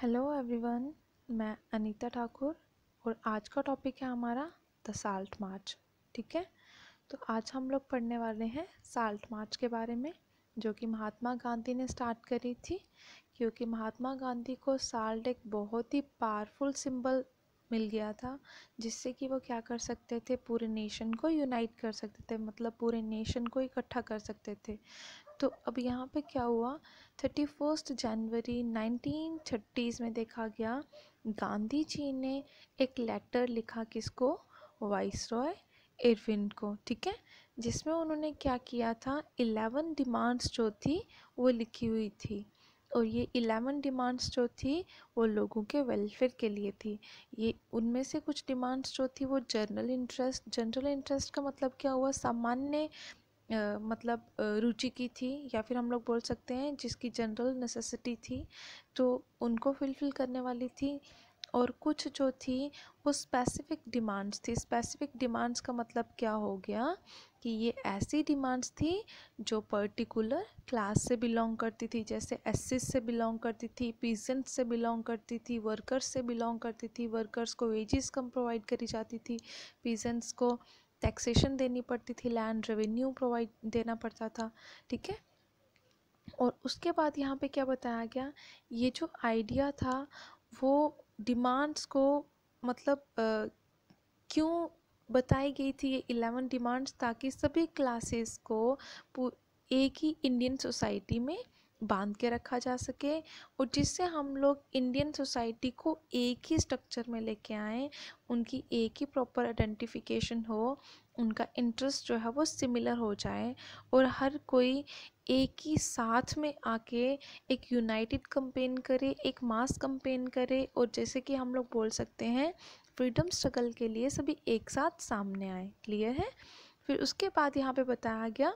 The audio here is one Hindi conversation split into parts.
हेलो एवरीवन मैं अनीता ठाकुर और आज का टॉपिक है हमारा द साल्ट मार्च ठीक है तो आज हम लोग पढ़ने वाले हैं साल्ट मार्च के बारे में जो कि महात्मा गांधी ने स्टार्ट करी थी क्योंकि महात्मा गांधी को साल्ट एक बहुत ही पावरफुल सिंबल मिल गया था जिससे कि वो क्या कर सकते थे पूरे नेशन को यूनाइट कर सकते थे मतलब पूरे नेशन को इकट्ठा कर सकते थे तो अब यहाँ पे क्या हुआ थर्टी फर्स्ट जनवरी नाइनटीन थर्टीज़ में देखा गया गांधी जी ने एक लेटर लिखा किसको वाइस रॉय इरविन को ठीक है जिसमें उन्होंने क्या किया था इलेवन डिमांड्स जो थी वो लिखी हुई थी और ये इलेवन डिमांड्स जो थी वो लोगों के वेलफेयर के लिए थी ये उनमें से कुछ डिमांड्स जो थी वो जनरल इंटरेस्ट जनरल इंटरेस्ट का मतलब क्या हुआ सामान्य मतलब रुचि की थी या फिर हम लोग बोल सकते हैं जिसकी जनरल नेसेसिटी थी तो उनको फुलफ़िल करने वाली थी और कुछ जो थी वो स्पेसिफ़िक डिमांड्स थी स्पेसिफ़िक डिमांड्स का मतलब क्या हो गया कि ये ऐसी डिमांड्स थी जो पर्टिकुलर क्लास से बिलोंग करती थी जैसे एस से बिलोंग करती थी पीजेंट्स से बिलोंग करती थी वर्कर्स से बिलोंग करती थी वर्कर्स को वेजेस कम प्रोवाइड करी जाती थी पीजेंट्स को टैक्सेशन देनी पड़ती थी लैंड रेवेन्यू प्रोवाइड देना पड़ता था ठीक है और उसके बाद यहाँ पे क्या बताया गया ये जो आइडिया था वो डिमांड्स को मतलब क्यों बताई गई थी ये इलेवन डिमांड्स ताकि सभी क्लासेस को एक ही इंडियन सोसाइटी में बांध के रखा जा सके और जिससे हम लोग इंडियन सोसाइटी को एक ही स्ट्रक्चर में लेके आएँ उनकी एक ही प्रॉपर आइडेंटिफिकेशन हो उनका इंटरेस्ट जो है वो सिमिलर हो जाए और हर कोई एक ही साथ में आके एक यूनाइटेड कंपेन करे एक मास कंपेन करे और जैसे कि हम लोग बोल सकते हैं फ्रीडम स्ट्रगल के लिए सभी एक साथ सामने आए क्लियर है फिर उसके बाद यहाँ पे बताया गया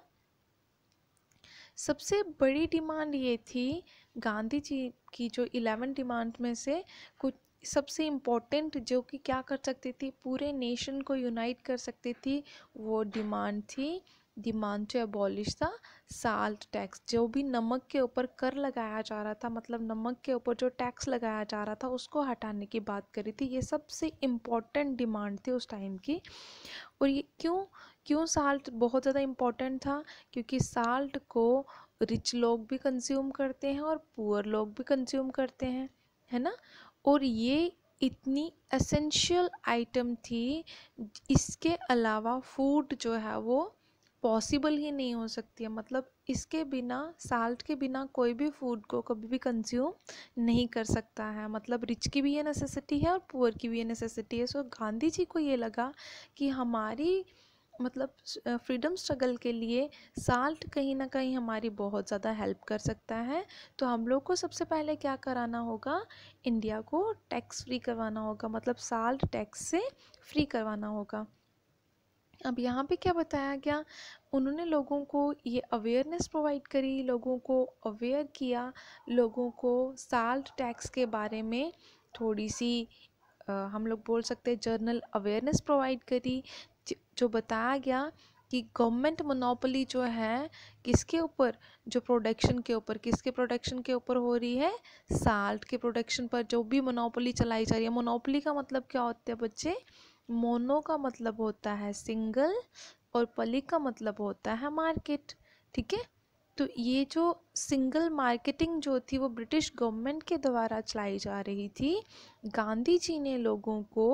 सबसे बड़ी डिमांड ये थी गांधी जी की जो इलेवन डिमांड में से कुछ सबसे इम्पोर्टेंट जो कि क्या कर सकती थी पूरे नेशन को यूनाइट कर सकती थी वो डिमांड थी demand to abolish the salt tax जो भी नमक के ऊपर कर लगाया जा रहा था मतलब नमक के ऊपर जो टैक्स लगाया जा रहा था उसको हटाने की बात करी थी ये सबसे इम्पोर्टेंट डिमांड थी उस टाइम की और ये क्यों क्यों साल्ट बहुत ज़्यादा इम्पॉर्टेंट था क्योंकि साल्ट को रिच लोग भी कंज्यूम करते हैं और पुअर लोग भी कंज्यूम करते हैं है ना और ये इतनी एसेंशियल आइटम थी इसके अलावा फूड जो है वो पॉसिबल ही नहीं हो सकती है मतलब इसके बिना साल्ट के बिना कोई भी फूड को कभी भी कंज्यूम नहीं कर सकता है मतलब रिच की भी ये नेसेसिटी है और पुअर की भी ये नेसेसिटी है सो गांधी जी को ये लगा कि हमारी मतलब फ्रीडम स्ट्रगल के लिए साल्ट कहीं ना कहीं हमारी बहुत ज़्यादा हेल्प कर सकता है तो हम लोग को सबसे पहले क्या कराना होगा इंडिया को टैक्स फ्री करवाना होगा मतलब साल्ट टैक्स से फ्री करवाना होगा अब यहाँ पे क्या बताया गया उन्होंने लोगों को ये अवेयरनेस प्रोवाइड करी लोगों को अवेयर किया लोगों को साल्ट टैक्स के बारे में थोड़ी सी हम लोग बोल सकते हैं जर्नल अवेयरनेस प्रोवाइड करी जो बताया गया कि गवर्नमेंट मोनोपली जो है किसके ऊपर जो प्रोडक्शन के ऊपर किसके प्रोडक्शन के ऊपर हो रही है साल्ट के प्रोडक्शन पर जो भी मोनोपली चलाई जा रही है मोनोपली का मतलब क्या होता है बच्चे मोनो का मतलब होता है सिंगल और पली का मतलब होता है मार्केट ठीक है तो ये जो सिंगल मार्केटिंग जो थी वो ब्रिटिश गवर्नमेंट के द्वारा चलाई जा रही थी गांधी जी ने लोगों को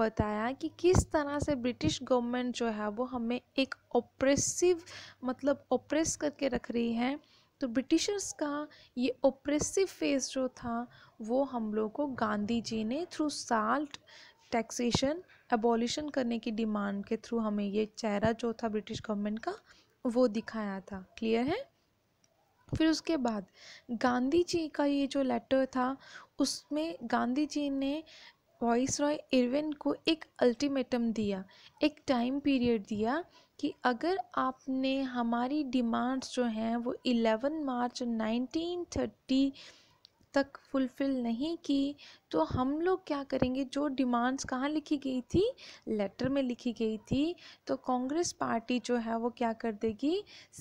बताया कि किस तरह से ब्रिटिश गवर्नमेंट जो है वो हमें एक ओप्रेसिव मतलब ओप्रेस करके रख रही है तो ब्रिटिशर्स का ये ओप्रेसिव फेस जो था वो हम लोग को गांधी जी ने थ्रू साल्ट टैक्सेशन एबॉलिशन करने की डिमांड के थ्रू हमें ये चेहरा जो था ब्रिटिश गवर्नमेंट का वो दिखाया था क्लियर है फिर उसके बाद गांधी जी का ये जो लेटर था उसमें गांधी जी ने वॉइस रॉय इरविन को एक अल्टीमेटम दिया एक टाइम पीरियड दिया कि अगर आपने हमारी डिमांड्स जो हैं वो 11 मार्च 1930 तक फुलफ़िल नहीं की तो हम लोग क्या करेंगे जो डिमांड्स कहाँ लिखी गई थी लेटर में लिखी गई थी तो कांग्रेस पार्टी जो है वो क्या कर देगी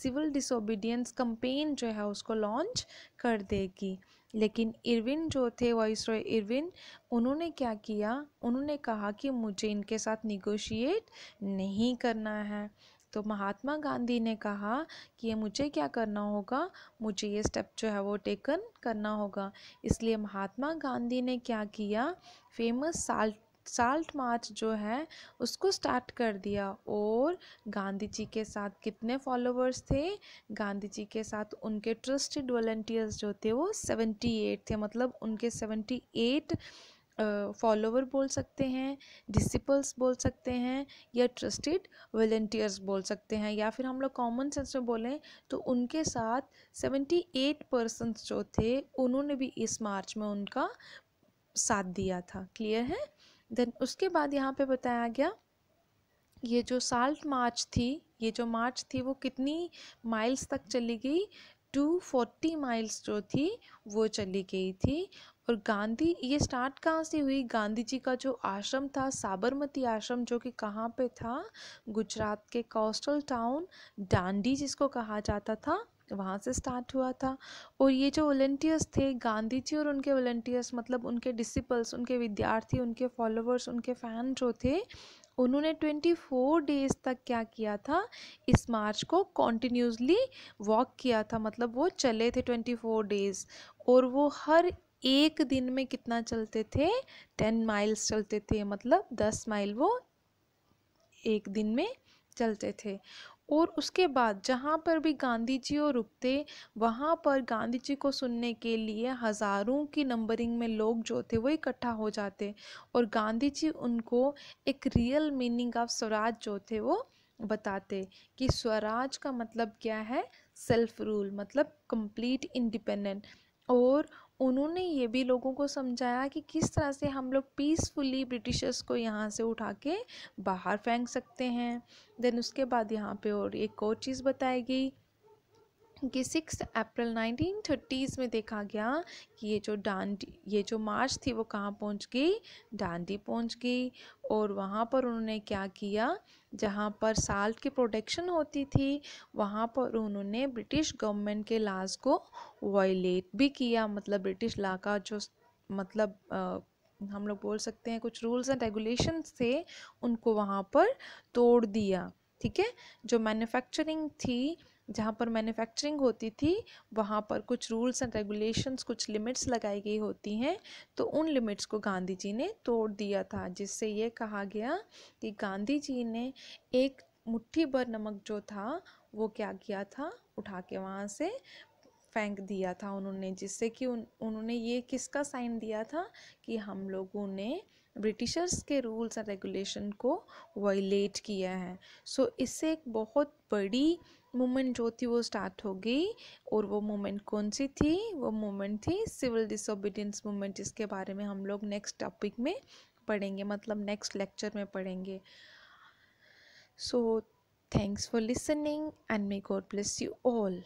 सिविल डिसोबीडियंस कंपेन जो है उसको लॉन्च कर देगी लेकिन इरविन जो थे वॉइस रॉय इरविन उन्होंने क्या किया उन्होंने कहा कि मुझे इनके साथ निगोशिएट नहीं करना है तो महात्मा गांधी ने कहा कि ये मुझे क्या करना होगा मुझे ये स्टेप जो है वो टेकन करना होगा इसलिए महात्मा गांधी ने क्या किया फेमस साल्ट साल्ट मार्च जो है उसको स्टार्ट कर दिया और गांधी जी के साथ कितने फॉलोअर्स थे गांधी जी के साथ उनके ट्रस्टेड वॉल्टियर्स जो थे वो सेवेंटी एट थे मतलब उनके सेवेंटी एट फॉलोवर बोल सकते हैं डिसिपल्स बोल सकते हैं या ट्रस्टेड वॉल्टियर्स बोल सकते हैं या फिर हम लोग कॉमन सेंस में बोलें तो उनके साथ सेवेंटी एट परसेंट जो थे उन्होंने भी इस मार्च में उनका साथ दिया था क्लियर है देन उसके बाद यहाँ पे बताया गया ये जो साल्ट मार्च थी ये जो मार्च थी वो कितनी माइल्स तक चली गई टू फोर्टी माइल्स जो थी वो चली गई थी और गांधी ये स्टार्ट कहाँ से हुई गांधी जी का जो आश्रम था साबरमती आश्रम जो कि कहाँ पे था गुजरात के कोस्टल टाउन डांडी जिसको कहा जाता था वहाँ से स्टार्ट हुआ था और ये जो वॉल्टियर्स थे गांधी जी और उनके वॉल्टियर्स मतलब उनके डिसिपल्स उनके विद्यार्थी उनके फॉलोअर्स उनके फ़ैन जो थे उन्होंने ट्वेंटी फोर डेज तक क्या किया था इस मार्च को कॉन्टीन्यूसली वॉक किया था मतलब वो चले थे ट्वेंटी फोर डेज और वो हर एक दिन में कितना चलते थे टेन माइल्स चलते थे मतलब दस माइल वो एक दिन में चलते थे और उसके बाद जहाँ पर भी गांधी जी वो रुकते वहाँ पर गांधी जी को सुनने के लिए हज़ारों की नंबरिंग में लोग जो थे वो इकट्ठा हो जाते और गांधी जी उनको एक रियल मीनिंग ऑफ स्वराज जो थे वो बताते कि स्वराज का मतलब क्या है सेल्फ रूल मतलब कंप्लीट इंडिपेंडेंट और उन्होंने ये भी लोगों को समझाया कि किस तरह से हम लोग पीसफुली ब्रिटिशर्स को यहाँ से उठा के बाहर फेंक सकते हैं देन उसके बाद यहाँ पे और एक और चीज़ बताई गई कि सिक्स अप्रैल नाइनटीन थर्टीज़ में देखा गया कि ये जो डांडी ये जो मार्च थी वो कहाँ पहुँच गई डांडी पहुँच गई और वहाँ पर उन्होंने क्या किया जहाँ पर साल्ट की प्रोटेक्शन होती थी वहाँ पर उन्होंने ब्रिटिश गवर्नमेंट के लाज को वायलेट भी किया मतलब ब्रिटिश ला का जो मतलब आ, हम लोग बोल सकते हैं कुछ रूल्स एंड रेगुलेशन थे उनको वहाँ पर तोड़ दिया ठीक है जो मैन्युफैक्चरिंग थी जहाँ पर मैन्युफैक्चरिंग होती थी वहाँ पर कुछ रूल्स एंड रेगुलेशंस कुछ लिमिट्स लगाई गई होती हैं तो उन लिमिट्स को गांधी जी ने तोड़ दिया था जिससे ये कहा गया कि गांधी जी ने एक मुट्ठी भर नमक जो था वो क्या किया था उठा के वहाँ से फेंक दिया था उन्होंने जिससे कि उन उन्होंने ये किसका साइन दिया था कि हम लोगों ने ब्रिटिशर्स के रूल्स एंड रेगुलेशन को वायलेट किया है सो so, इससे एक बहुत बड़ी मूवमेंट जो थी वो स्टार्ट हो गई और वो मूवमेंट कौन सी थी वो मूवमेंट थी सिविल डिसोबीडियंस मूवमेंट जिसके बारे में हम लोग नेक्स्ट टॉपिक में पढ़ेंगे मतलब नेक्स्ट लेक्चर में पढ़ेंगे so thanks for listening and may God bless you all